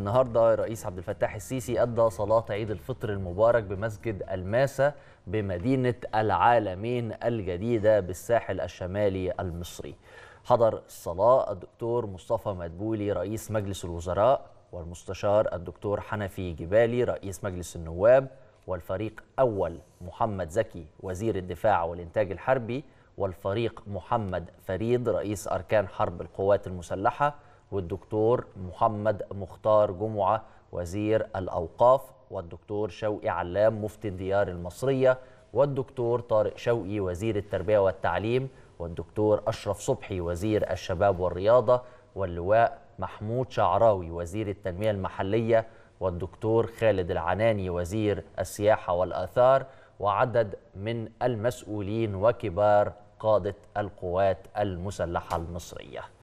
النهارده رئيس عبد الفتاح السيسي أدى صلاة عيد الفطر المبارك بمسجد الماسة بمدينة العالمين الجديدة بالساحل الشمالي المصري حضر الصلاة الدكتور مصطفى مدبولي رئيس مجلس الوزراء والمستشار الدكتور حنفي جبالي رئيس مجلس النواب والفريق أول محمد زكي وزير الدفاع والإنتاج الحربي والفريق محمد فريد رئيس أركان حرب القوات المسلحة والدكتور محمد مختار جمعة وزير الأوقاف والدكتور شوقي علام مفتي الديار المصرية والدكتور طارق شوقي وزير التربية والتعليم والدكتور أشرف صبحي وزير الشباب والرياضة واللواء محمود شعراوي وزير التنمية المحلية والدكتور خالد العناني وزير السياحة والآثار وعدد من المسؤولين وكبار قادة القوات المسلحة المصرية